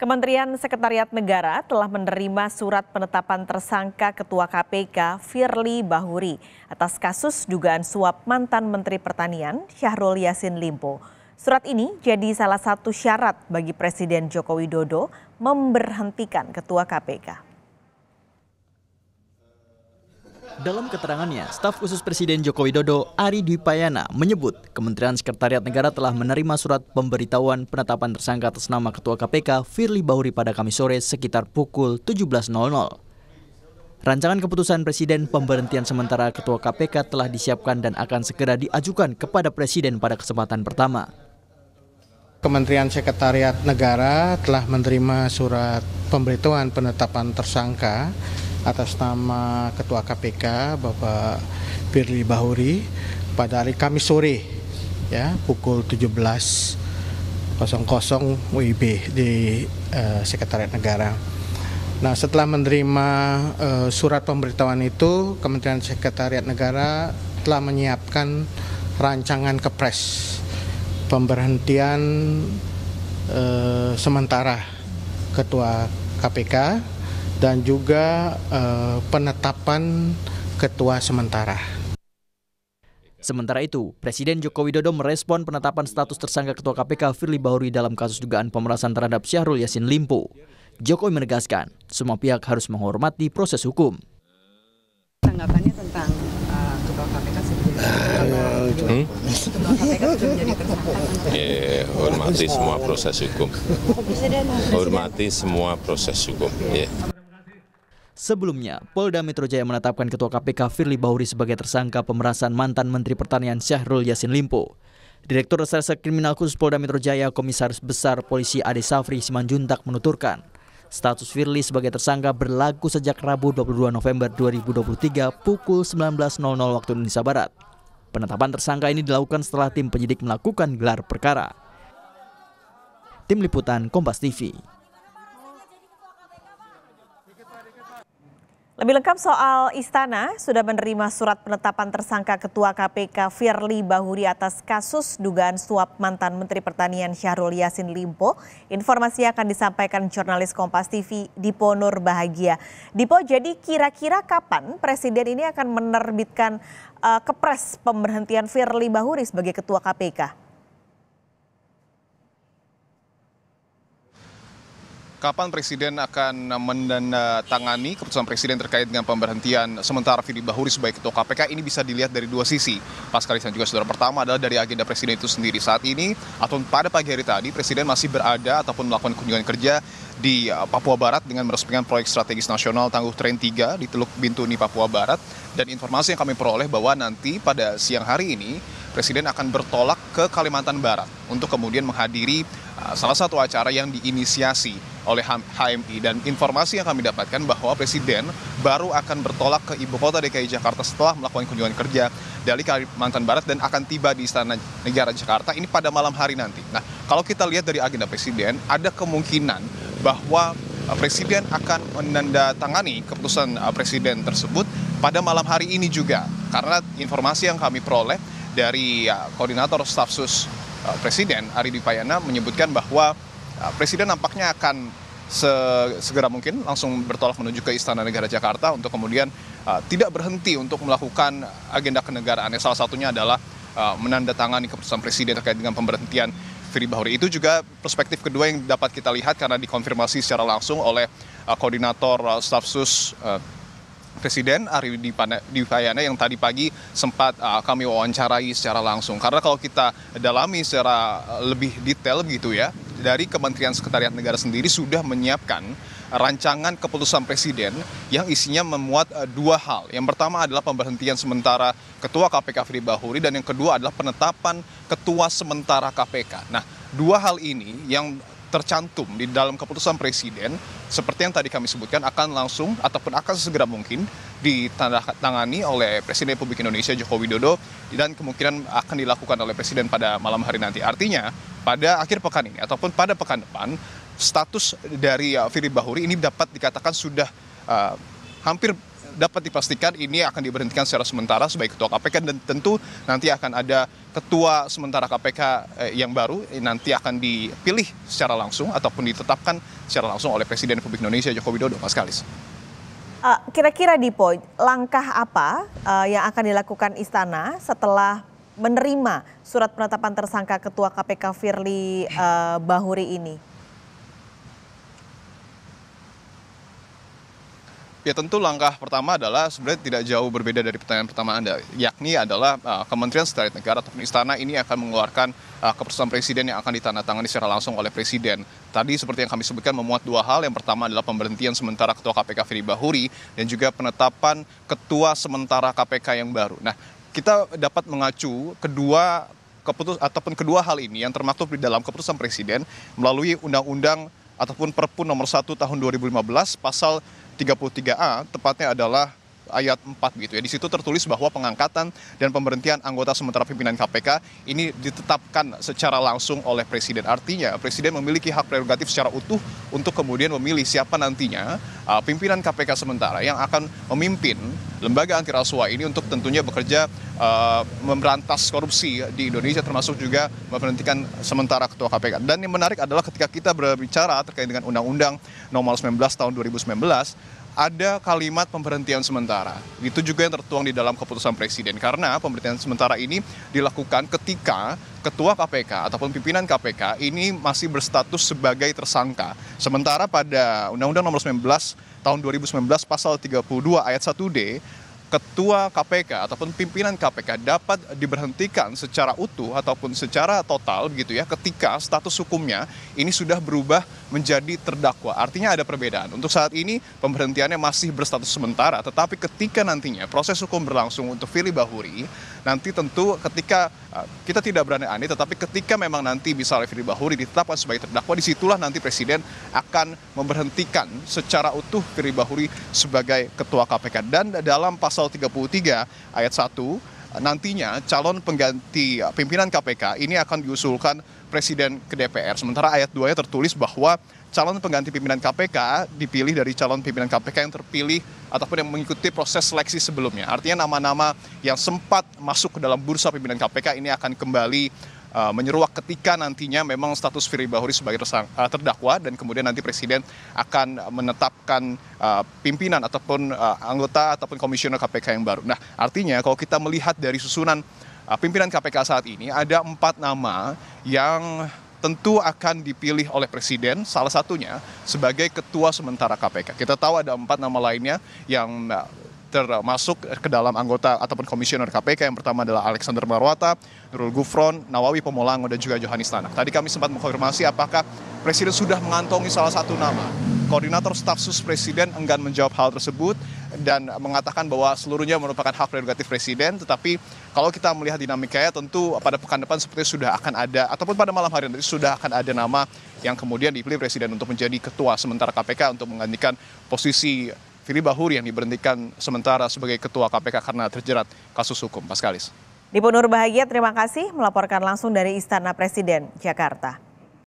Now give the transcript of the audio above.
Kementerian Sekretariat Negara telah menerima surat penetapan tersangka Ketua KPK Firly Bahuri atas kasus dugaan suap mantan Menteri Pertanian Syahrul Yasin Limpo. Surat ini jadi salah satu syarat bagi Presiden Joko Widodo memberhentikan Ketua KPK. Dalam keterangannya, staf khusus Presiden Joko Widodo, Ari Dwi Payana, menyebut Kementerian Sekretariat Negara telah menerima surat pemberitahuan penetapan tersangka atas nama Ketua KPK Firly Bahuri pada Kamis sore sekitar pukul 17.00. Rancangan keputusan Presiden pemberhentian sementara Ketua KPK telah disiapkan dan akan segera diajukan kepada Presiden pada kesempatan pertama. Kementerian Sekretariat Negara telah menerima surat pemberitahuan penetapan tersangka atas nama Ketua KPK Bapak Firly Bahuri pada hari Kamis sore ya pukul 17.00 WIB di uh, Sekretariat Negara. Nah, setelah menerima uh, surat pemberitahuan itu, Kementerian Sekretariat Negara telah menyiapkan rancangan kepres pemberhentian uh, sementara Ketua KPK dan juga eh, penetapan ketua sementara. Sementara itu, Presiden Joko Widodo merespon penetapan status tersangka Ketua KPK Firly Bahuri dalam kasus dugaan pemerasan terhadap Syahrul Yassin Limpo. Jokowi menegaskan, semua pihak harus menghormati proses hukum. Tanggapannya tentang eh, Ketua KPK Hmm? Yeah, kan? eh, hormati semua proses hukum. Hormati semua proses hukum. Yeah. Sebelumnya, Polda Metro Jaya menetapkan Ketua KPK Firly Bahuri sebagai tersangka pemerasan mantan Menteri Pertanian Syahrul Yasin Limpo. Direktur Reserse Kriminal Khusus Polda Metro Jaya, Komisaris Besar Polisi Ade Safri Simanjuntak menuturkan, status Firly sebagai tersangka berlaku sejak Rabu 22 November 2023 pukul 19.00 waktu Indonesia Barat. Penetapan tersangka ini dilakukan setelah tim penyidik melakukan gelar perkara. Tim Liputan Kompas TV Lebih lengkap soal istana sudah menerima surat penetapan tersangka Ketua KPK Firly Bahuri atas kasus dugaan suap mantan Menteri Pertanian Syahrul Yasin Limpo. Informasi akan disampaikan jurnalis Kompas TV Dipo Nur Bahagia. Dipo, jadi kira-kira kapan Presiden ini akan menerbitkan uh, kepres pemberhentian Firly Bahuri sebagai Ketua KPK? kapan Presiden akan menandatangani keputusan Presiden terkait dengan pemberhentian sementara Fili Bahuri sebagai Ketua KPK ini bisa dilihat dari dua sisi. Pas kali juga saudara pertama adalah dari agenda Presiden itu sendiri saat ini atau pada pagi hari tadi Presiden masih berada ataupun melakukan kunjungan kerja di uh, Papua Barat dengan meresmikan proyek strategis nasional Tangguh Tren 3 di Teluk Bintuni, Papua Barat. Dan informasi yang kami peroleh bahwa nanti pada siang hari ini Presiden akan bertolak ke Kalimantan Barat untuk kemudian menghadiri uh, salah satu acara yang diinisiasi oleh HMI dan informasi yang kami dapatkan bahwa Presiden baru akan bertolak ke ibu kota DKI Jakarta setelah melakukan kunjungan kerja dari Kalimantan Barat dan akan tiba di Istana Negara Jakarta ini pada malam hari nanti. Nah, kalau kita lihat dari agenda Presiden, ada kemungkinan bahwa uh, Presiden akan menandatangani keputusan uh, Presiden tersebut pada malam hari ini juga. Karena informasi yang kami peroleh dari uh, Koordinator Stafsus Presiden Ari Dipayana menyebutkan bahwa Eh, presiden nampaknya akan segera mungkin langsung bertolak menuju ke Istana Negara Jakarta untuk kemudian uh, tidak berhenti untuk melakukan agenda kenegaraannya. Salah satunya adalah uh, menandatangani keputusan Presiden terkait dengan pemberhentian Firly Bahuri. Itu juga perspektif kedua yang dapat kita lihat karena dikonfirmasi secara langsung oleh uh, Koordinator uh, Staf Sus uh, Presiden Ari Dipayana yang tadi pagi sempat uh, kami wawancarai secara langsung. Karena kalau kita dalami secara lebih detail begitu ya, dari Kementerian Sekretariat Negara sendiri sudah menyiapkan rancangan keputusan presiden yang isinya memuat eh, dua hal. Yang pertama adalah pemberhentian sementara Ketua KPK Firly Bahuri dan yang kedua adalah penetapan Ketua sementara KPK. Nah, dua hal ini yang tercantum di dalam keputusan presiden seperti yang tadi kami sebutkan akan langsung ataupun akan segera mungkin ditandatangani oleh Presiden Republik Indonesia Joko Widodo dan kemungkinan akan dilakukan oleh Presiden pada malam hari nanti. Artinya pada akhir pekan ini ataupun pada pekan depan status dari uh, Firly Bahuri ini dapat dikatakan sudah uh, hampir dapat dipastikan ini akan diberhentikan secara sementara sebagai ketua KPK dan tentu nanti akan ada ketua sementara KPK eh, yang baru eh, nanti akan dipilih secara langsung ataupun ditetapkan secara langsung oleh Presiden Republik Indonesia Joko Widodo Mas Kalis. Uh, kira-kira di poin langkah apa uh, yang akan dilakukan istana setelah menerima surat penetapan tersangka Ketua KPK Firly uh, Bahuri ini? Ya tentu langkah pertama adalah sebenarnya tidak jauh berbeda dari pertanyaan pertama Anda, yakni adalah uh, Kementerian Sekretariat Negara atau Istana ini akan mengeluarkan uh, keputusan Presiden yang akan ditandatangani secara langsung oleh Presiden. Tadi seperti yang kami sebutkan memuat dua hal, yang pertama adalah pemberhentian sementara Ketua KPK Firly Bahuri dan juga penetapan Ketua Sementara KPK yang baru. Nah kita dapat mengacu kedua keputus ataupun kedua hal ini yang termaktub di dalam keputusan presiden melalui undang-undang ataupun Perpu nomor 1 tahun 2015 pasal 33A tepatnya adalah ayat 4 begitu ya. Di situ tertulis bahwa pengangkatan dan pemberhentian anggota sementara pimpinan KPK ini ditetapkan secara langsung oleh presiden. Artinya presiden memiliki hak prerogatif secara utuh untuk kemudian memilih siapa nantinya uh, pimpinan KPK sementara yang akan memimpin lembaga anti rasuah ini untuk tentunya bekerja uh, memberantas korupsi di Indonesia termasuk juga memberhentikan sementara ketua KPK. Dan yang menarik adalah ketika kita berbicara terkait dengan undang-undang nomor 19 tahun 2019 ada kalimat pemberhentian sementara. Itu juga yang tertuang di dalam keputusan presiden karena pemberhentian sementara ini dilakukan ketika ketua KPK ataupun pimpinan KPK ini masih berstatus sebagai tersangka. Sementara pada Undang-Undang Nomor 19 tahun 2019 pasal 32 ayat 1D ketua KPK ataupun pimpinan KPK dapat diberhentikan secara utuh ataupun secara total begitu ya ketika status hukumnya ini sudah berubah menjadi terdakwa. Artinya ada perbedaan. Untuk saat ini pemberhentiannya masih berstatus sementara, tetapi ketika nantinya proses hukum berlangsung untuk Fili Bahuri, nanti tentu ketika eh, kita tidak berani-ani, tetapi ketika memang nanti misalnya Fili Bahuri ditetapkan sebagai terdakwa, disitulah nanti Presiden akan memberhentikan secara utuh Fili Bahuri sebagai Ketua KPK. Dan dalam pasal 33 ayat 1 nantinya calon pengganti pimpinan KPK ini akan diusulkan Presiden ke DPR. Sementara ayat 2-nya tertulis bahwa calon pengganti pimpinan KPK dipilih dari calon pimpinan KPK yang terpilih ataupun yang mengikuti proses seleksi sebelumnya. Artinya nama-nama yang sempat masuk ke dalam bursa pimpinan KPK ini akan kembali Eh, menyeruak ketika nantinya memang status Firly Bahuri sebagai eh, terdakwa dan kemudian nanti Presiden akan menetapkan eh, pimpinan ataupun anggota ataupun komisioner KPK yang baru. Nah artinya kalau kita melihat dari susunan pimpinan KPK saat ini ada empat nama yang tentu akan dipilih oleh Presiden, salah satunya sebagai Ketua Sementara KPK. Kita tahu ada empat nama lainnya yang termasuk eh, ke dalam anggota ataupun komisioner KPK yang pertama adalah Alexander Marwata, Nurul Gufron, Nawawi Pomolango dan juga Johanis Tanak. Tadi kami sempat mengkonfirmasi apakah Presiden sudah mengantongi salah satu nama. Koordinator staf sus Presiden enggan menjawab hal tersebut dan mengatakan bahwa seluruhnya merupakan hak prerogatif presiden. Tetapi kalau kita melihat dinamikanya tentu pada pekan depan seperti sudah akan ada ataupun pada malam hari nanti sudah akan ada nama yang kemudian dipilih presiden untuk menjadi ketua sementara KPK untuk menggantikan posisi Firly Bahuri yang diberhentikan sementara sebagai ketua KPK karena terjerat kasus hukum. Paskalis. Dipunur Bahagia, terima kasih melaporkan langsung dari Istana Presiden, Jakarta.